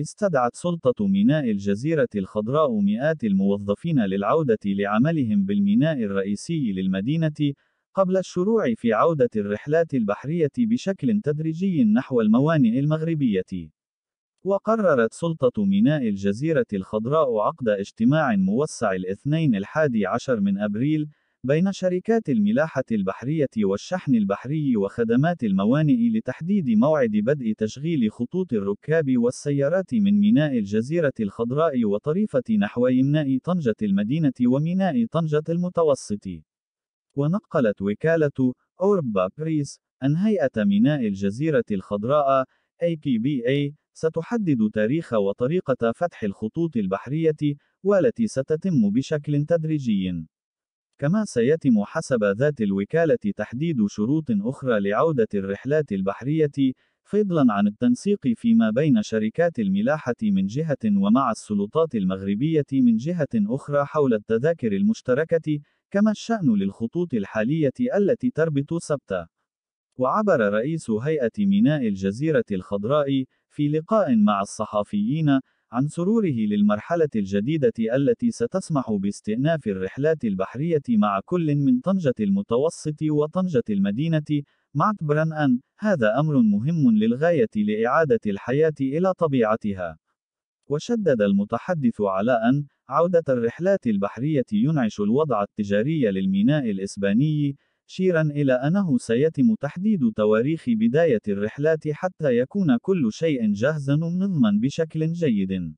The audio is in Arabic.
استدعت سلطة ميناء الجزيرة الخضراء مئات الموظفين للعودة لعملهم بالميناء الرئيسي للمدينة قبل الشروع في عودة الرحلات البحرية بشكل تدريجي نحو الموانئ المغربية. وقررت سلطة ميناء الجزيرة الخضراء عقد اجتماع موسع الاثنين الحادي عشر من أبريل بين شركات الملاحة البحرية والشحن البحري وخدمات الموانئ لتحديد موعد بدء تشغيل خطوط الركاب والسيارات من ميناء الجزيرة الخضراء وطريفة نحو يمناء طنجة المدينة وميناء طنجة المتوسط. ونقلت وكالة أوربا بريس أن هيئة ميناء الجزيرة الخضراء APBA ستحدد تاريخ وطريقة فتح الخطوط البحرية والتي ستتم بشكل تدريجي. كما سيتم حسب ذات الوكالة تحديد شروط أخرى لعودة الرحلات البحرية، فضلاً عن التنسيق فيما بين شركات الملاحة من جهة ومع السلطات المغربية من جهة أخرى حول التذاكر المشتركة، كما الشأن للخطوط الحالية التي تربط سبتة. وعبر رئيس هيئة ميناء الجزيرة الخضراء في لقاء مع الصحفيين عن سروره للمرحلة الجديدة التي ستسمح باستئناف الرحلات البحرية مع كل من طنجة المتوسط وطنجة المدينة مع تبران أن هذا أمر مهم للغاية لإعادة الحياة إلى طبيعتها. وشدد المتحدث على أن عودة الرحلات البحرية ينعش الوضع التجاري للميناء الإسباني شيرا إلى أنه سيتم تحديد تواريخ بداية الرحلات حتى يكون كل شيء جاهزا ومنظما بشكل جيد.